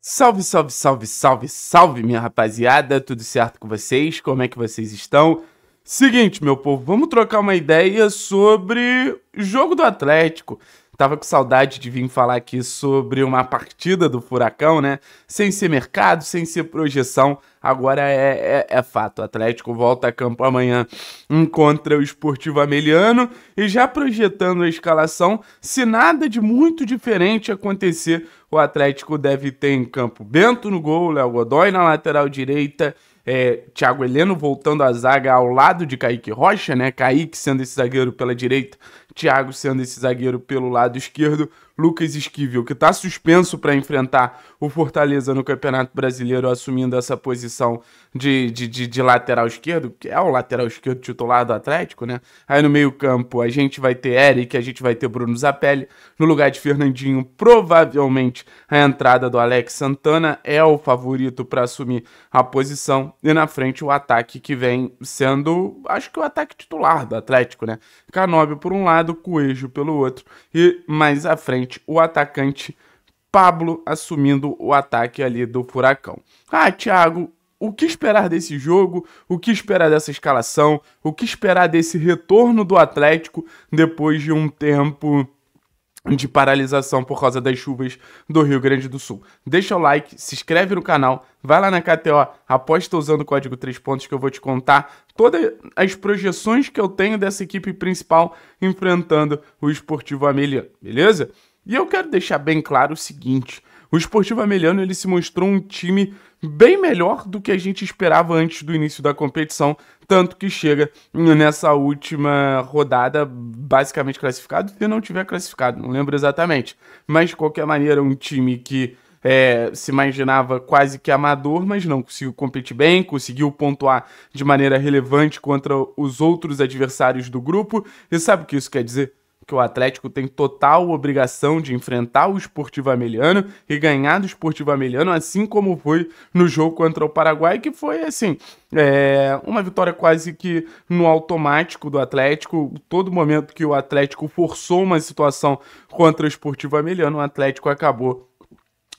Salve, salve, salve, salve, salve, minha rapaziada, tudo certo com vocês? Como é que vocês estão? Seguinte, meu povo, vamos trocar uma ideia sobre jogo do Atlético. Tava com saudade de vir falar aqui sobre uma partida do Furacão, né? Sem ser mercado, sem ser projeção. Agora é, é, é fato. O Atlético volta a campo amanhã, encontra o Esportivo Ameliano. E já projetando a escalação, se nada de muito diferente acontecer, o Atlético deve ter em campo Bento no gol, Léo Godoy na lateral direita é, Thiago Heleno voltando à zaga ao lado de Kaique Rocha, né? Kaique sendo esse zagueiro pela direita Thiago sendo esse zagueiro pelo lado esquerdo, Lucas Esquivel, que está suspenso para enfrentar o Fortaleza no Campeonato Brasileiro, assumindo essa posição de, de, de, de lateral esquerdo, que é o lateral esquerdo titular do Atlético, né? Aí no meio-campo a gente vai ter Eric, a gente vai ter Bruno Zapelli. No lugar de Fernandinho, provavelmente a entrada do Alex Santana é o favorito para assumir a posição. E na frente o ataque que vem sendo, acho que o ataque titular do Atlético, né? Canóbio por um lado do Coelho pelo outro e mais à frente o atacante Pablo assumindo o ataque ali do Furacão. Ah, Thiago, o que esperar desse jogo? O que esperar dessa escalação? O que esperar desse retorno do Atlético depois de um tempo de paralisação por causa das chuvas do Rio Grande do Sul. Deixa o like, se inscreve no canal, vai lá na KTO, aposta usando o código 3 pontos que eu vou te contar todas as projeções que eu tenho dessa equipe principal enfrentando o Esportivo Amelia, beleza? E eu quero deixar bem claro o seguinte, o Esportivo Ameliano ele se mostrou um time bem melhor do que a gente esperava antes do início da competição, tanto que chega nessa última rodada basicamente classificado, se não tiver classificado, não lembro exatamente. Mas de qualquer maneira, um time que é, se imaginava quase que amador, mas não conseguiu competir bem, conseguiu pontuar de maneira relevante contra os outros adversários do grupo. E sabe o que isso quer dizer? que o Atlético tem total obrigação de enfrentar o Esportivo Ameliano e ganhar do Esportivo Ameliano, assim como foi no jogo contra o Paraguai, que foi assim, é, uma vitória quase que no automático do Atlético. Todo momento que o Atlético forçou uma situação contra o Esportivo Ameliano, o Atlético acabou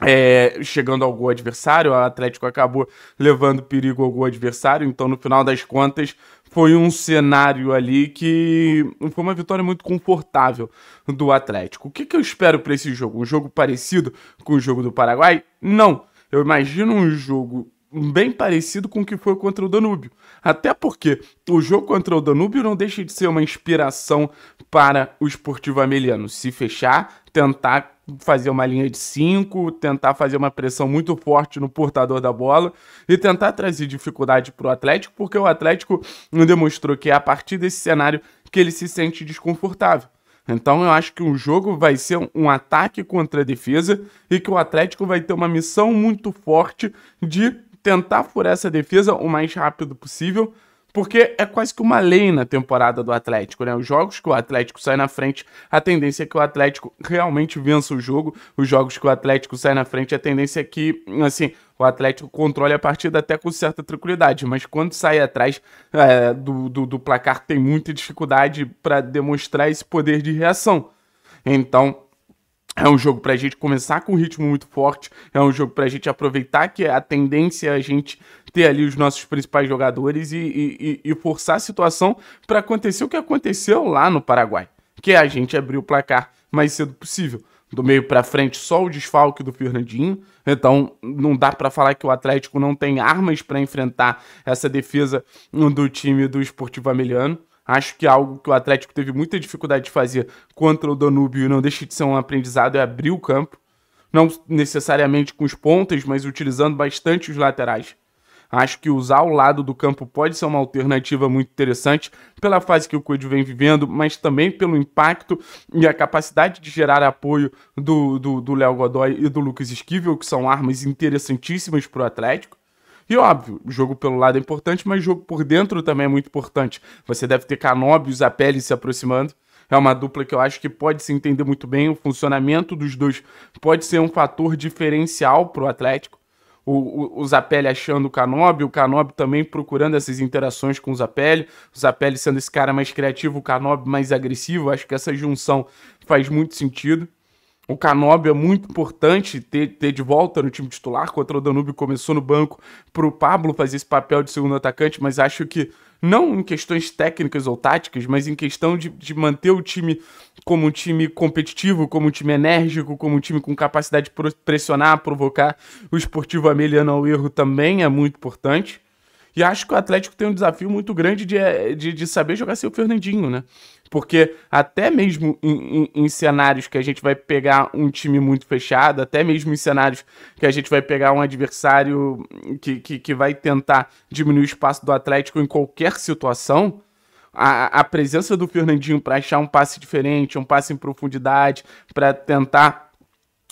é, chegando ao gol adversário, o Atlético acabou levando perigo ao gol adversário, então no final das contas foi um cenário ali que foi uma vitória muito confortável do Atlético. O que, que eu espero para esse jogo? Um jogo parecido com o jogo do Paraguai? Não. Eu imagino um jogo bem parecido com o que foi contra o Danúbio. Até porque o jogo contra o Danúbio não deixa de ser uma inspiração para o esportivo ameliano. Se fechar, tentar fazer uma linha de 5, tentar fazer uma pressão muito forte no portador da bola e tentar trazer dificuldade para o Atlético, porque o Atlético demonstrou que é a partir desse cenário que ele se sente desconfortável. Então eu acho que o jogo vai ser um ataque contra a defesa e que o Atlético vai ter uma missão muito forte de tentar furar essa defesa o mais rápido possível, porque é quase que uma lei na temporada do Atlético, né? Os jogos que o Atlético sai na frente, a tendência é que o Atlético realmente vença o jogo. Os jogos que o Atlético sai na frente, a tendência é que, assim, o Atlético controle a partida até com certa tranquilidade, mas quando sai atrás é, do, do, do placar, tem muita dificuldade para demonstrar esse poder de reação. Então, é um jogo para a gente começar com um ritmo muito forte, é um jogo para a gente aproveitar que é a tendência é a gente ter ali os nossos principais jogadores e, e, e forçar a situação para acontecer o que aconteceu lá no Paraguai, que é a gente abrir o placar mais cedo possível. Do meio para frente, só o desfalque do Fernandinho. Então, não dá para falar que o Atlético não tem armas para enfrentar essa defesa do time do Esportivo Ameliano. Acho que algo que o Atlético teve muita dificuldade de fazer contra o Danúbio e não deixa de ser um aprendizado é abrir o campo. Não necessariamente com os pontas, mas utilizando bastante os laterais. Acho que usar o lado do campo pode ser uma alternativa muito interessante pela fase que o Coelho vem vivendo, mas também pelo impacto e a capacidade de gerar apoio do Léo Godoy e do Lucas Esquivel, que são armas interessantíssimas para o Atlético. E óbvio, jogo pelo lado é importante, mas jogo por dentro também é muito importante. Você deve ter Canóbios, a pele se aproximando. É uma dupla que eu acho que pode se entender muito bem. O funcionamento dos dois pode ser um fator diferencial para o Atlético. O, o, o Zapelli achando o Canobi, o Canobi também procurando essas interações com o Zapelli, o Zapelli sendo esse cara mais criativo, o Canobi mais agressivo, acho que essa junção faz muito sentido o Canobio é muito importante ter, ter de volta no time titular. Contra o Danúbio começou no banco para o Pablo fazer esse papel de segundo atacante, mas acho que não em questões técnicas ou táticas, mas em questão de, de manter o time como um time competitivo, como um time enérgico, como um time com capacidade de pressionar, provocar o esportivo Ameliano ao erro também é muito importante. E acho que o Atlético tem um desafio muito grande de, eh, de, de saber jogar seu Fernandinho, né? Porque até mesmo em, em, em, cenários que a gente vai pegar um time muito fechado, até mesmo em cenários que a gente vai pegar um adversário que, que, que vai tentar diminuir o espaço do Atlético em qualquer situação, a, a presença do Fernandinho para achar um passe diferente, um passe em profundidade, para tentar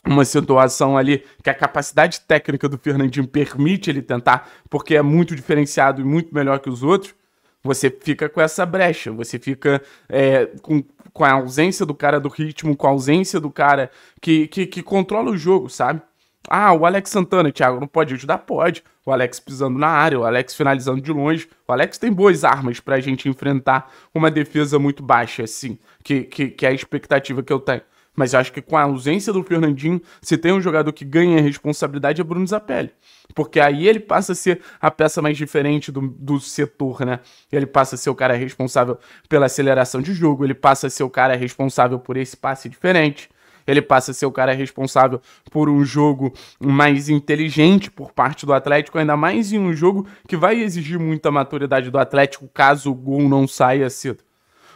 uma situação ali que a capacidade técnica do Fernandinho permite ele tentar, porque é muito diferenciado e muito melhor que os outros, você fica com essa brecha, você fica é, com, com a ausência do cara do ritmo, com a ausência do cara que, que, que controla o jogo, sabe? Ah, o Alex Santana, Thiago, não pode ajudar? Pode. O Alex pisando na área, o Alex finalizando de longe. O Alex tem boas armas para a gente enfrentar uma defesa muito baixa, assim, que, que, que é a expectativa que eu tenho. Mas eu acho que com a ausência do Fernandinho, se tem um jogador que ganha responsabilidade é Bruno Zapelli. Porque aí ele passa a ser a peça mais diferente do, do setor, né? Ele passa a ser o cara responsável pela aceleração de jogo, ele passa a ser o cara responsável por esse passe diferente ele passa a ser o cara responsável por um jogo mais inteligente por parte do Atlético, ainda mais em um jogo que vai exigir muita maturidade do Atlético caso o gol não saia cedo.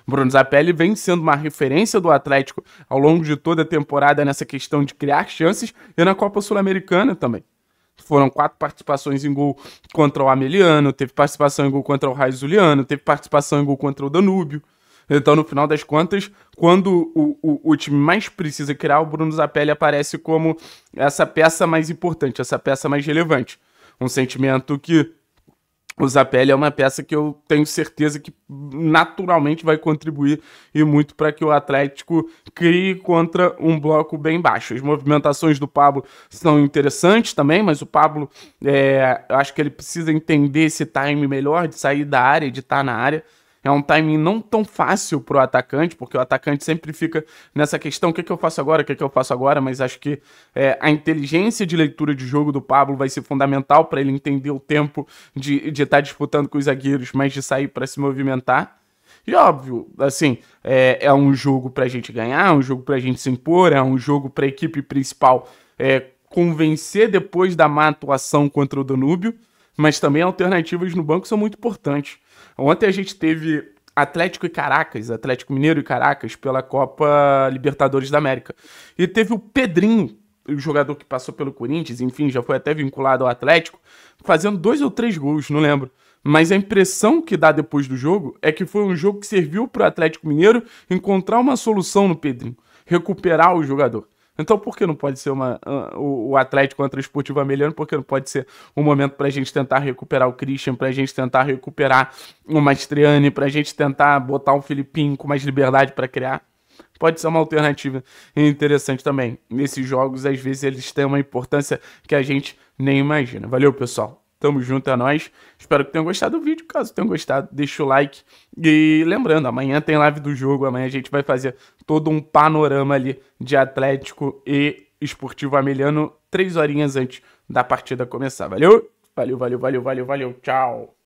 Bruno Zapelli vem sendo uma referência do Atlético ao longo de toda a temporada nessa questão de criar chances e na Copa Sul-Americana também. Foram quatro participações em gol contra o Ameliano, teve participação em gol contra o Raizuliano, teve participação em gol contra o Danúbio. Então, no final das contas, quando o, o, o, time mais precisa criar, o Bruno Zapelli aparece como essa peça mais importante, essa peça mais relevante. Um sentimento que o Zapelli é uma peça que eu tenho certeza que naturalmente vai contribuir e muito para que o Atlético crie contra um bloco bem baixo. As movimentações do Pablo são interessantes também, mas o Pablo, é, eu acho que ele precisa entender esse time melhor de sair da área, de estar tá na área. É um timing não tão fácil para o atacante, porque o atacante sempre fica nessa questão: o que, é que eu faço agora, o que, é que eu faço agora? Mas acho que é, a inteligência de leitura de jogo do Pablo vai ser fundamental para ele entender o tempo de estar tá disputando com os zagueiros, mas de sair para se movimentar. E óbvio, assim, é, é um jogo para a gente ganhar, é um jogo para a gente se impor, é um jogo para a equipe principal é, convencer depois da má atuação contra o Danúbio mas também alternativas no banco são muito importantes. Ontem a gente teve Atlético e Caracas, Atlético Mineiro e Caracas pela Copa Libertadores da América. E teve o Pedrinho, o jogador que passou pelo Corinthians, enfim, já foi até vinculado ao Atlético, fazendo dois ou três gols, não lembro. Mas a impressão que dá depois do jogo é que foi um jogo que serviu para o Atlético Mineiro encontrar uma solução no Pedrinho, recuperar o jogador. Então, por que não pode ser uma, uh, o Atlético contra o Esportivo Ameliano? Por que não pode ser um momento para a gente tentar recuperar o Christian, para a gente tentar recuperar o Mastriani, para a gente tentar botar um Filipinho com mais liberdade para criar? pode ser uma alternativa interessante também. Nesses jogos, às vezes, eles têm uma importância que a gente nem imagina. Valeu, pessoal. Tamo junto, é nóis. Espero que tenham gostado do vídeo. Caso tenham gostado, deixa o like. E lembrando, amanhã tem live do jogo. Amanhã a gente vai fazer todo um panorama ali de Atlético e Esportivo Ameliano, três horinhas antes da partida começar. Valeu? Valeu, valeu, valeu, valeu, valeu. Tchau.